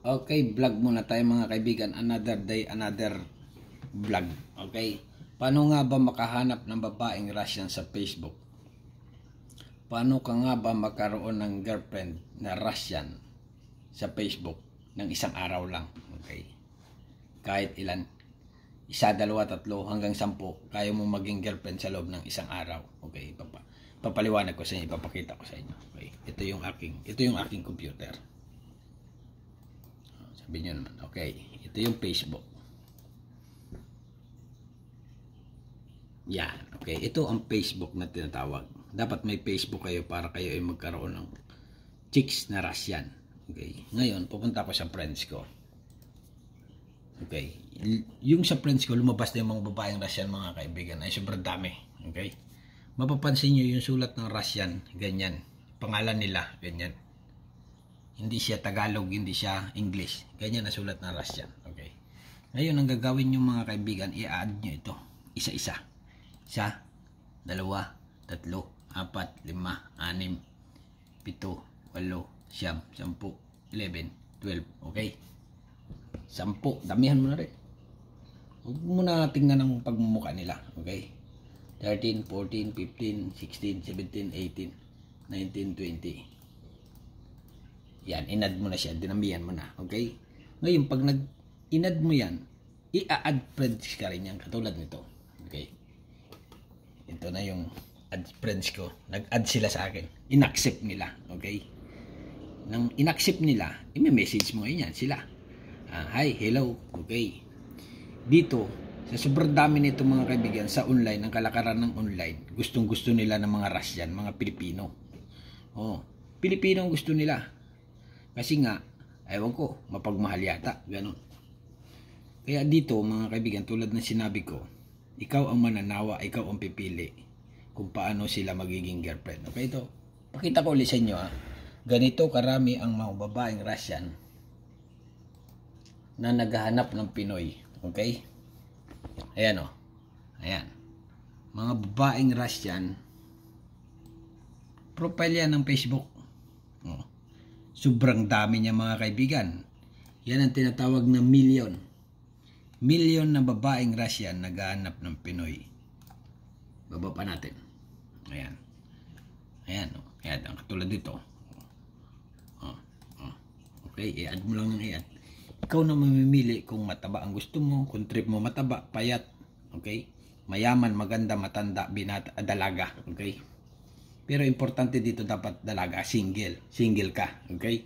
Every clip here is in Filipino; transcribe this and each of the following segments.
Okay, vlog muna tayo mga kaibigan. Another day, another vlog. Okay? Paano nga ba makahanap ng babaeng Russian sa Facebook? Paano ka nga ba makaroon ng girlfriend na Russian sa Facebook ng isang araw lang? Okay? Kahit ilan, isa, dalawa, tatlo, hanggang sampu, kaya mo maging girlfriend sa loob ng isang araw. Okay? Papa, papaliwanag ko sa inyo, ipapakita ko sa inyo. Okay? Ito yung aking, ito yung aking computer. Sabi nyo naman. Okay. Ito yung Facebook. Yan. Okay. Ito ang Facebook na tinatawag. Dapat may Facebook kayo para kayo ay magkaroon ng chicks na Russian. Okay. Ngayon, pupunta ko sa friends ko. Okay. Yung sa friends ko, lumabas na yung mga babaeng Russian mga kaibigan. Ay, sobrang dami. Okay. Mapapansin nyo yung sulat ng Russian. Ganyan. Pangalan nila. Ganyan. Hindi siya Tagalog, hindi siya English. Ganyan nasulat na Russian. Okay. Ngayon, ang gagawin nyo mga kaibigan, i-add nyo ito. Isa-isa. Isa, dalawa, tatlo, apat, lima, anim, pito, walo, siyam, sampu, eleven, twelve. Okay? Sampu. Damihan mo na rin. Huwag mo na tingnan ang pagmumuka nila. Okay? 13, 14, 15, 16, 17, 18, 19, 20. Yan, inad mo na siya, dinamihan mo na, okay? Ngayon, pag nag inad mo yan, i-add friends ka rin yan, katulad nito. Okay? Ito na yung add friends ko. Nag-add sila sa akin. Inaccept nila, okay? Nang inaccept nila, i-message mo yan sila. Ah, hi, hello, okay? Dito, sa sobrang dami nito mga kaibigan sa online, ang kalakaran ng online, gustong gusto nila ng mga Russian, mga Pilipino. Oh, Pilipino ang gusto nila. Kasi nga, ewan ko, mapagmahal yata. Ganun. Kaya dito mga kaibigan, tulad ng sinabi ko, ikaw ang mananawa, ikaw ang pipili kung paano sila magiging girlfriend. Okay ito, pakita ko ulit sa inyo ha. Ganito karami ang mga babaeng Russian na naghahanap ng Pinoy. Okay? Ayan o. Oh. Ayan. Mga babaeng Russian profile yan ng Facebook Sobrang dami niya mga kaibigan. Yan ang tinatawag na million. Million na babaeng Russian naghahanap ng Pinoy. Baba pa natin. Ayan. Ayan. Oh. Ayan. Ang katulad dito. Oh. Oh. Okay. I-add mo lang ng i-add. Ikaw na mamimili kung mataba ang gusto mo, kung trip mo mataba, payat. Okay? Mayaman, maganda, matanda, binata, dalaga. Okay? Pero importante dito dapat dalaga, single. Single ka, okay?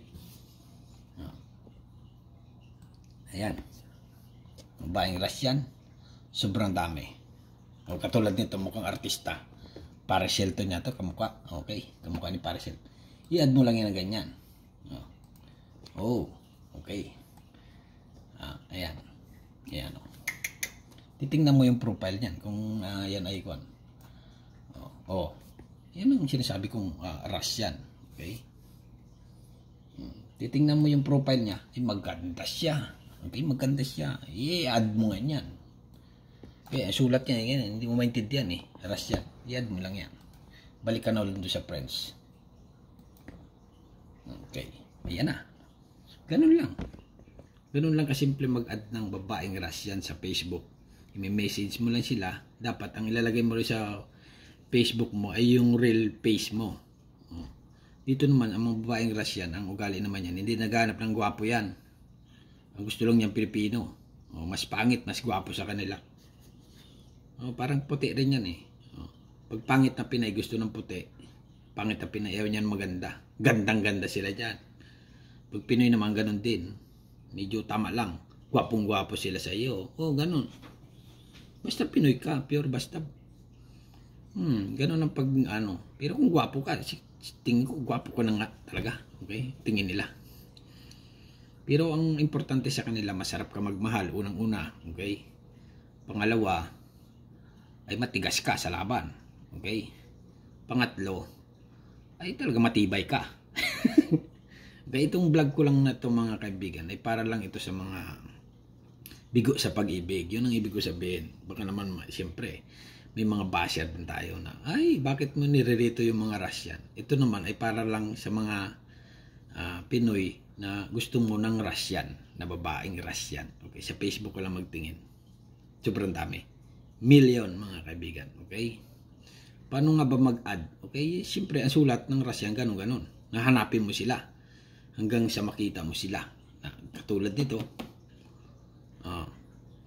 Ah. Ayan. Babaeng Russian, sobrang dami. O katulad nito, mukhang artista. Paracel to niya to, kamukha. Okay, kamukha ni Paracel. I-add mo lang yan ganyan. Ah. Oh, okay. Ah, ayan. Ayan, oh titingnan mo yung profile niyan kung uh, yan ay kon. Oh, oh. Yan ang sinasabi kong uh, rush yan. Okay? Hmm. Titingnan mo yung profile niya. Eh, maganda siya. Okay, maganda siya. I-add mo nga yan. Okay, sulat niya. Eh, yan, hindi mo maintindihan eh. Russian, yan. I-add mo lang yan. Balikan na ulit doon sa friends. Okay. Ayan na. Ganun lang. Ganun lang kasimple mag-add ng babaeng Russian sa Facebook. I-message mo lang sila. Dapat ang ilalagay mo rin sa Facebook mo ay yung real face mo. Hmm. Dito naman, ang mga babaeng Russian, ang ugali naman yan, hindi naghanap ng gwapo yan. Ang gusto lang niyan Pilipino. O, oh, mas pangit, mas gwapo sa kanila. O, oh, parang puti rin yan eh. O, oh, pag pangit na Pinay, gusto ng puti. Pangit na Pinay, ayaw yan maganda. Gandang-ganda sila dyan. Pag Pinoy naman, ganun din. Medyo tama lang. Gwapong-gwapo sila sa iyo. O, ganun. Basta Pinoy ka, pure basta Hmm, ganun ang pag ano. Pero kung gwapo ka, tingin ko gwapo ka na nga talaga. Okay? Tingin nila. Pero ang importante sa kanila, masarap ka magmahal. Unang-una, okay? Pangalawa, ay matigas ka sa laban. Okay? Pangatlo, ay talaga matibay ka. Kaya itong vlog ko lang na to mga kaibigan ay para lang ito sa mga bigo sa pag-ibig. Yun ang ibig ko sabihin. Baka naman, siyempre, may mga basher din tayo na, ay, bakit mo nirerito yung mga Russian? Ito naman ay para lang sa mga uh, Pinoy na gusto mo ng Russian, na babaeng Russian. Okay, sa Facebook ko lang magtingin. Sobrang dami. Million mga kaibigan, okay? Paano nga ba mag-add? Okay, siyempre ang sulat ng Russian ganun-ganun. Nahanapin mo sila hanggang sa makita mo sila. Na, Katulad nito. Ah,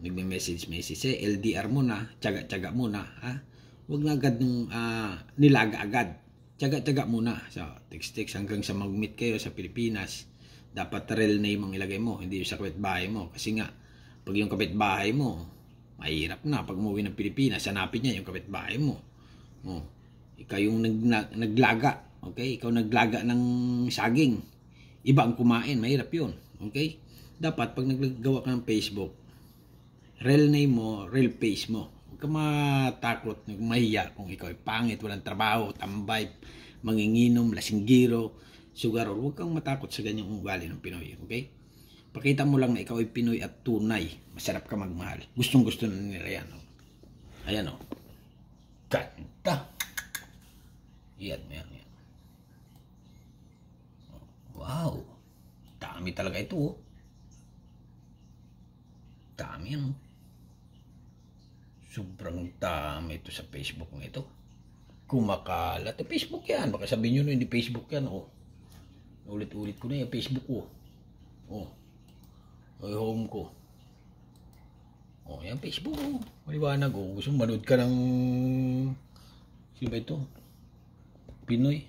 nagme-message-message, eh, LDR muna, tiyaga-tiyaga muna, ha? Huwag na agad nung uh, nilaga agad. Tiyaga-tiyaga muna. So, text-text hanggang sa mag-meet kayo sa Pilipinas. Dapat real name ang ilagay mo, hindi sa kapitbahay mo. Kasi nga, pag yung kapitbahay mo, mahirap na. Pag umuwi ng Pilipinas, hanapin niya yung kapitbahay mo. Oh, ikaw yung nag, naglaga. Okay? Ikaw naglaga ng saging. Iba ang kumain. Mahirap yun. Okay? Dapat pag naggawa ka ng Facebook, real name mo, real face mo. Huwag ka matakot, mahiya kung ikaw ay pangit, walang trabaho, tambay, manginginom, lasinggiro, sugar, huwag kang matakot sa ganyang ugali ng Pinoy, okay? Pakita mo lang na ikaw ay Pinoy at tunay. Masarap ka magmahal. Gustong gusto na nila yan. Oh. Ayan o. Oh. Ganda. Yan, yan, yan. Wow. Dami talaga ito oh. Dami yan oh. Sobrang dami ito sa Facebook ng ito. Kumakalat. Eh, Facebook yan. Baka sabihin nyo no, hindi Facebook yan. Oh. Ulit-ulit ko na yung Facebook ko. Oh. oh. Ay, home ko. Oh, yan Facebook. Oh. Maliwanag. Oh. Gusto mo manood ka ng... Sino ba ito? Pinoy.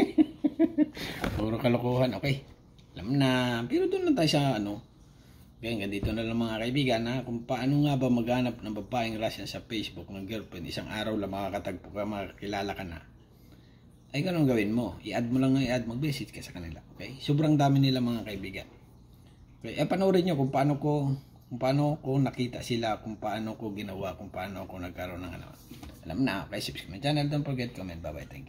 Puro kalokohan. Okay. Alam na. Pero doon lang tayo sa ano Okay, ganito na lang mga kaibigan ha, kung paano nga ba maghanap ng babaeng Russian sa Facebook ng girlfriend, isang araw lang makakatagpo ka, makakilala ka na. Ay ganun gawin mo, i-add mo lang ng i-add, mag visit ka sa kanila, okay? Sobrang dami nila mga kaibigan. Okay, eh panoorin nyo kung paano ko, kung paano ko nakita sila, kung paano ko ginawa, kung paano ko nagkaroon ng ano. Alam na, please subscribe my channel, don't forget, comment, bye-bye, thank you.